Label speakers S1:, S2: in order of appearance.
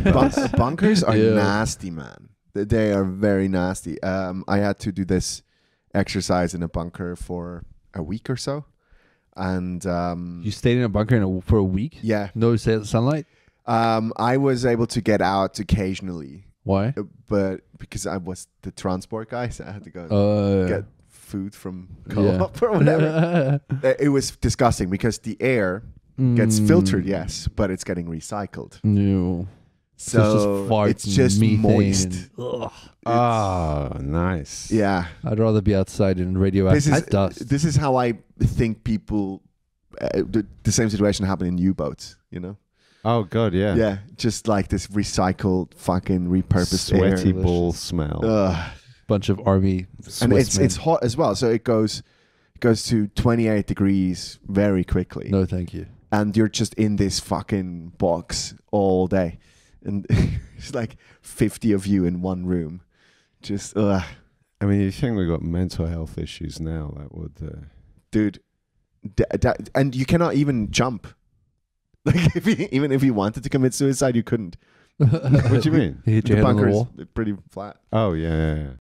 S1: bunkers are yeah. nasty, man. They are very nasty. Um, I had to do this exercise in a bunker for a week or so, and um, you stayed in a bunker in a, for a week. Yeah, no sunlight. Um, I was able to get out occasionally. Why? Uh, but because I was the transport guy, so I had to go uh, get food from co-op yeah. or whatever. Uh, it was disgusting because the air gets mm. filtered, yes, but it's getting recycled. No. So it's just, it's just moist. Ah, oh, nice. Yeah. I'd rather be outside in radioactive this is, dust. This is how I think people. Uh, the, the, same situation happened in U-boats. You know.
S2: Oh god, yeah. Yeah,
S1: just like this recycled, fucking repurposed, sweaty air. ball smell. Ugh. Bunch of army. Swiss and it's men. it's hot as well, so it goes goes to 28 degrees very quickly. No, thank you. And you're just in this fucking box all day and it's like 50 of you in one room just ugh. i mean you think we've got mental health issues now that would dude and you cannot even jump like if you, even if you wanted to commit suicide you couldn't what do you mean the bunker is pretty flat oh yeah. yeah, yeah.